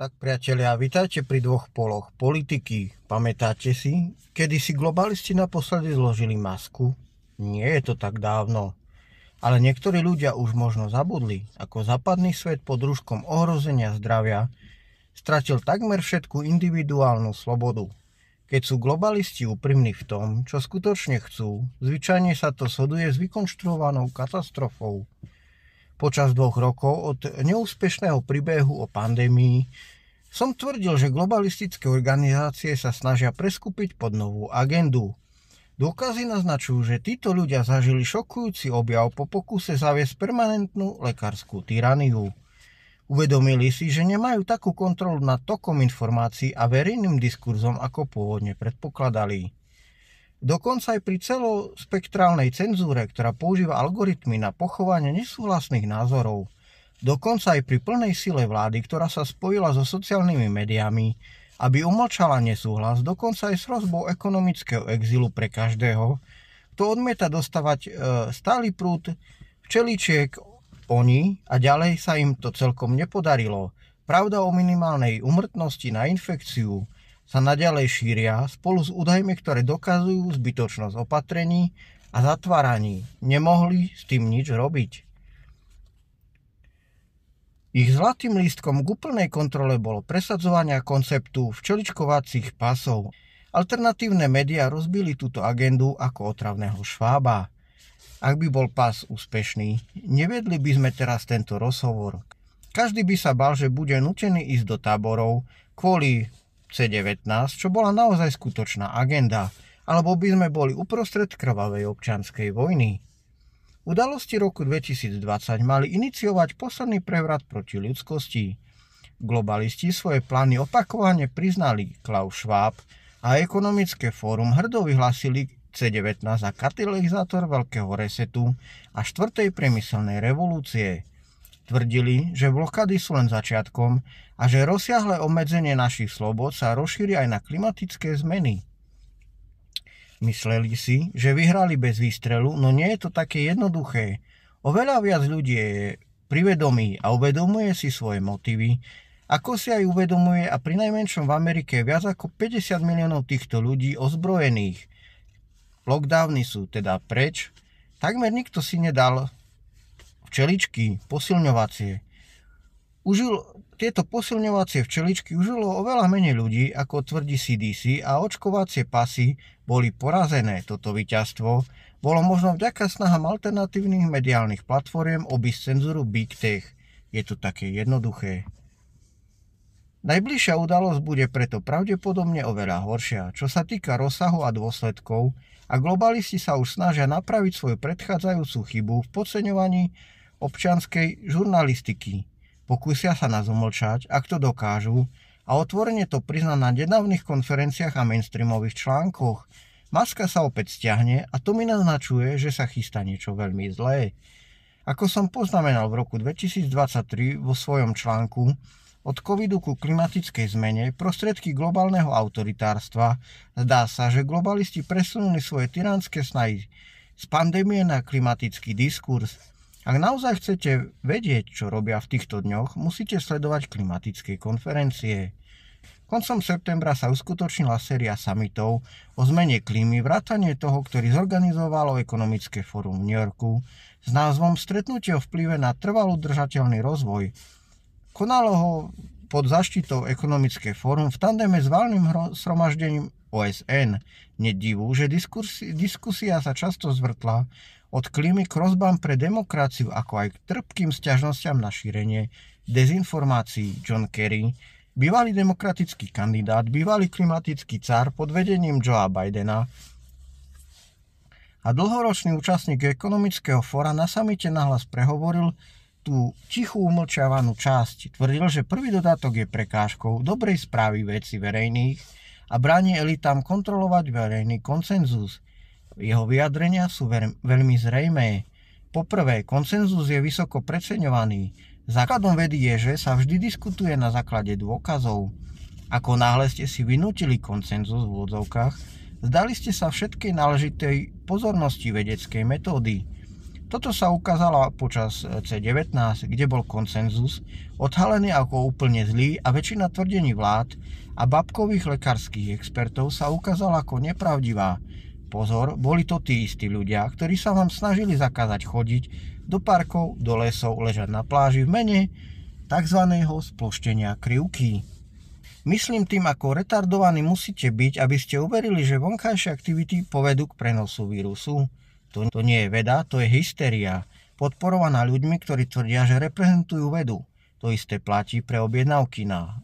Tak priatelia, vítajte pri dvoch poloch politiky. Pamätáte si, kedy si globalisti naposledy zložili masku? Nie je to tak dávno. Ale niektorí ľudia už možno zabudli, ako západný svet pod rúškom ohrozenia zdravia stratil takmer všetku individuálnu slobodu. Keď sú globalisti úprimní v tom, čo skutočne chcú, zvyčajne sa to soduje s vykonštruovanou katastrofou počas dvoch rokov od neúspešného príbehu o pandémii som tvrdil, že globalistické organizácie sa snažia preskupiť pod novú agendu. Dôkazy naznačujú, že títo ľudia zažili šokujúci objav po pokuse zaviesť permanentnú lekárskú tyraniu. Uvedomili si, že nemajú takú kontrolu nad tokom informácií a verejným diskurzom, ako pôvodne predpokladali. Dokonca aj pri celospektrálnej cenzúre, ktorá používa algoritmy na pochovanie nesúhlasných názorov, dokonca aj pri plnej sile vlády, ktorá sa spojila so sociálnymi médiami, aby umlčala nesúhlas, dokonca aj s rozbou ekonomického exilu pre každého, kto odmieta dostávať e, stály prúd včeličiek oni a ďalej sa im to celkom nepodarilo. Pravda o minimálnej umrtnosti na infekciu, sa naďalej šíria spolu s údajmi, ktoré dokazujú zbytočnosť opatrení a zatváraní. Nemohli s tým nič robiť. Ich zlatým lístkom k úplnej kontrole bolo presadzovania konceptu včeličkovacích pasov. Alternatívne médiá rozbili túto agendu ako otravného švába. Ak by bol pás úspešný, nevedli by sme teraz tento rozhovor. Každý by sa bal, že bude nutený ísť do táborov kvôli C19, čo bola naozaj skutočná agenda, alebo by sme boli uprostred krvavej občianskej vojny. Udalosti roku 2020 mali iniciovať posledný prevrat proti ľudskosti. Globalisti svoje plány opakovane priznali Klaus Schwab a ekonomické fórum hrdo vyhlasili C19 za katalizátor veľkého resetu a štvrtej priemyselnej revolúcie – Tvrdili, že blokády sú len začiatkom a že rozsiahle obmedzenie našich slobod sa rozšíri aj na klimatické zmeny. Mysleli si, že vyhrali bez výstrelu, no nie je to také jednoduché. Oveľa viac ľudí je privedomí a uvedomuje si svoje motivy, ako si aj uvedomuje a pri najmenšom v Amerike je viac ako 50 miliónov týchto ľudí ozbrojených. Lockdowny sú teda preč, takmer nikto si nedal včeličky posilňovacie, užil, tieto posilňovacie včeličky užilo oveľa menej ľudí, ako tvrdí CDC a očkovacie pasy boli porazené. Toto víťazstvo bolo možno vďaka snahám alternatívnych mediálnych platform obísť cenzúru Big Tech. Je to také jednoduché. Najbližšia udalosť bude preto pravdepodobne oveľa horšia, čo sa týka rozsahu a dôsledkov a globalisti sa už snažia napraviť svoju predchádzajúcu chybu v podceňovaní občianskej žurnalistiky. Pokúsia sa nás umlčať, ak to dokážu, a otvorene to prizná na nedávnych konferenciách a mainstreamových článkoch. Maska sa opäť stiahne a to mi naznačuje, že sa chystá niečo veľmi zlé. Ako som poznamenal v roku 2023 vo svojom článku, od covidu ku klimatickej zmene, prostriedky globálneho autoritárstva, zdá sa, že globalisti presunuli svoje tyranské snahy z pandémie na klimatický diskurs. Ak naozaj chcete vedieť, čo robia v týchto dňoch, musíte sledovať klimatické konferencie. Koncom septembra sa uskutočnila séria summitov o zmene klímy vrátane toho, ktorý zorganizovalo ekonomické fórum v New Yorku s názvom Stretnutie o vplyve na trvalo držateľný rozvoj. Konalo ho pod zaštitou ekonomické fórum v tandeme s valným sromaždením OSN. Nedivu, že diskusia sa často zvrtla od klímy k rozbám pre demokraciu, ako aj k trpkým sťažnostiam na šírenie dezinformácií John Kerry, bývalý demokratický kandidát, bývalý klimatický cár pod vedením Joea Bidena a dlhoročný účastník ekonomického fóra na samite nahlas prehovoril tú tichú umlčiavanú časť. Tvrdil, že prvý dodatok je prekážkou dobrej správy veci verejných a bráni elitám kontrolovať verejný koncenzus – jeho vyjadrenia sú veľmi zrejmé. Poprvé, konsenzus je vysoko preceňovaný. Základom vedy je, že sa vždy diskutuje na základe dôkazov. Ako náhle ste si vynútili konsenzus v úvodzovkách, zdali ste sa všetkej náležitej pozornosti vedeckej metódy. Toto sa ukázalo počas e, C19, kde bol konsenzus odhalený ako úplne zlý a väčšina tvrdení vlád a babkových lekárskych expertov sa ukázala ako nepravdivá, Pozor, boli to tí istí ľudia, ktorí sa vám snažili zakázať chodiť do parkov, do lesov, ležať na pláži v mene tzv. sploštenia krivky. Myslím tým, ako retardovaní musíte byť, aby ste uverili, že vonkajšie aktivity povedú k prenosu vírusu. To, to nie je veda, to je hysteria, podporovaná ľuďmi, ktorí tvrdia, že reprezentujú vedu. To isté platí pre objednávky na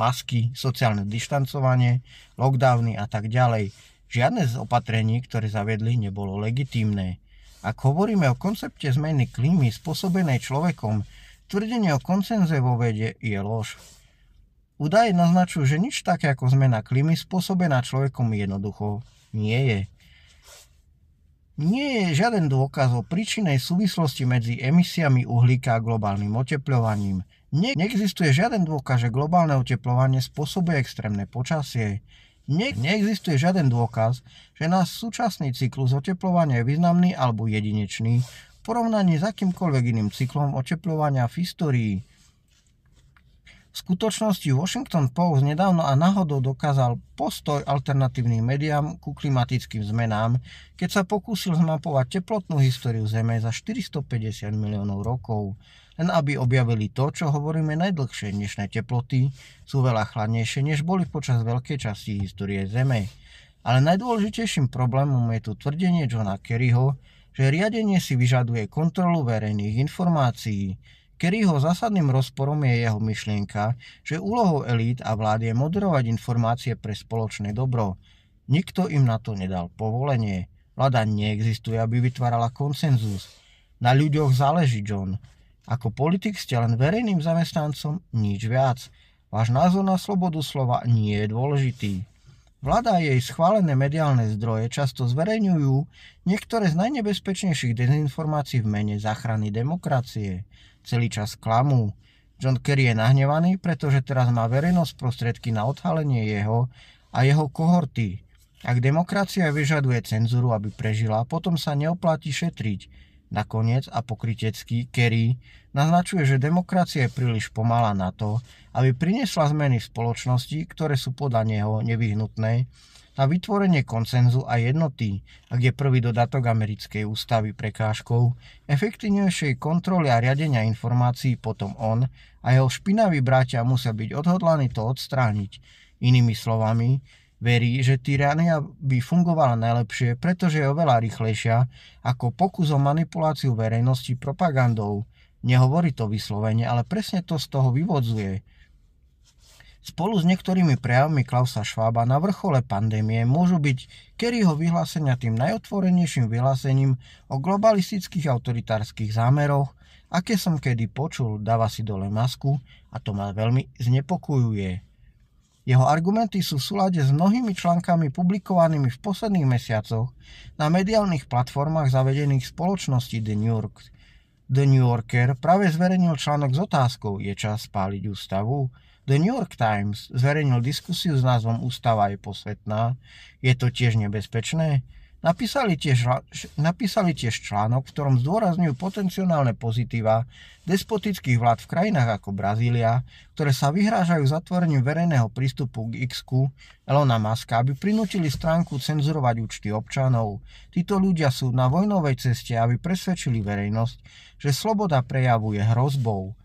masky, sociálne dištancovanie, lockdowny a tak ďalej. Žiadne z opatrení, ktoré zaviedli, nebolo legitímne. Ak hovoríme o koncepte zmeny klímy spôsobenej človekom, tvrdenie o koncenze vo vede je lož. Údaje naznačujú, že nič také ako zmena klímy spôsobená človekom jednoducho nie je. Nie je žiaden dôkaz o príčinej súvislosti medzi emisiami uhlíka a globálnym oteplovaním, Ne- neexistuje žiaden dôkaz, že globálne oteplovanie spôsobuje extrémne počasie. Ne- neexistuje žiaden dôkaz, že náš súčasný cyklus oteplovania je významný alebo jedinečný v porovnaní s akýmkoľvek iným cyklom oteplovania v histórii. V skutočnosti Washington Post nedávno a náhodou dokázal postoj alternatívnym médiám ku klimatickým zmenám, keď sa pokúsil zmapovať teplotnú históriu Zeme za 450 miliónov rokov len aby objavili to, čo hovoríme najdlhšie. Dnešné teploty sú veľa chladnejšie, než boli počas veľkej časti histórie Zeme. Ale najdôležitejším problémom je tu tvrdenie Johna Kerryho, že riadenie si vyžaduje kontrolu verejných informácií. Kerryho zásadným rozporom je jeho myšlienka, že úlohou elít a vlád je moderovať informácie pre spoločné dobro. Nikto im na to nedal povolenie. Vláda neexistuje, aby vytvárala konsenzus. Na ľuďoch záleží, John. Ako politik ste len verejným zamestnancom, nič viac. Váš názor na slobodu slova nie je dôležitý. Vláda a jej schválené mediálne zdroje často zverejňujú niektoré z najnebezpečnejších dezinformácií v mene záchrany demokracie. Celý čas klamú. John Kerry je nahnevaný, pretože teraz má verejnosť prostriedky na odhalenie jeho a jeho kohorty. Ak demokracia vyžaduje cenzúru, aby prežila, potom sa neoplatí šetriť nakoniec a pokrytecký Kerry naznačuje, že demokracia je príliš pomalá na to, aby priniesla zmeny v spoločnosti, ktoré sú podľa neho nevyhnutné na vytvorenie koncenzu a jednoty, ak je prvý dodatok americkej ústavy prekážkou, efektívnejšej kontroly a riadenia informácií potom on a jeho špinaví bratia musia byť odhodlaní to odstrániť. Inými slovami, Verí, že tyrania by fungovala najlepšie, pretože je oveľa rýchlejšia ako pokus o manipuláciu verejnosti propagandou. Nehovorí to vyslovene, ale presne to z toho vyvodzuje. Spolu s niektorými prejavmi Klausa Švába na vrchole pandémie môžu byť Kerryho vyhlásenia tým najotvorenejším vyhlásením o globalistických autoritárskych zámeroch, aké som kedy počul, dáva si dole masku a to ma veľmi znepokojuje. Jeho argumenty sú v súlade s mnohými článkami publikovanými v posledných mesiacoch na mediálnych platformách zavedených spoločnosti The New, York. The New Yorker práve zverejnil článok s otázkou Je čas spáliť ústavu? The New York Times zverejnil diskusiu s názvom Ústava je posvetná. Je to tiež nebezpečné? Napísali tiež, napísali tiež článok, v ktorom zdôrazňujú potenciálne pozitíva despotických vlád v krajinách ako Brazília, ktoré sa vyhrážajú zatvorením verejného prístupu k X Elona Muska, aby prinútili stránku cenzurovať účty občanov. Títo ľudia sú na vojnovej ceste, aby presvedčili verejnosť, že sloboda prejavu je hrozbou.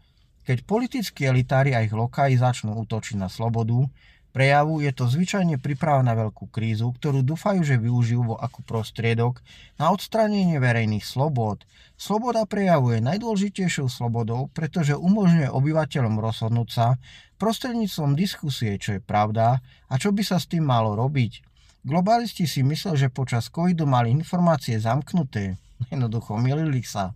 Keď politickí elitári a ich lokári začnú útočiť na slobodu, prejavu je to zvyčajne príprava na veľkú krízu, ktorú dúfajú, že využijú ako prostriedok na odstránenie verejných slobod. Sloboda prejavu je najdôležitejšou slobodou, pretože umožňuje obyvateľom rozhodnúť sa prostredníctvom diskusie, čo je pravda a čo by sa s tým malo robiť. Globalisti si mysleli, že počas covidu mali informácie zamknuté. Jednoducho, milili sa.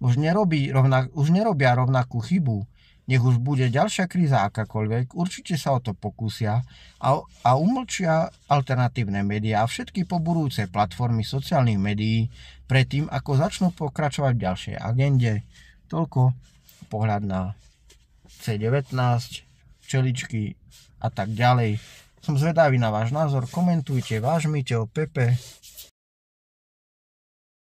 Už, nerobí rovnak, už nerobia rovnakú chybu nech už bude ďalšia kríza akákoľvek, určite sa o to pokúsia a, a umlčia alternatívne médiá a všetky pobudujúce platformy sociálnych médií predtým, ako začnú pokračovať v ďalšej agende. Toľko pohľad na C19, čeličky a tak ďalej. Som zvedavý na váš názor, komentujte, vážmite o Pepe,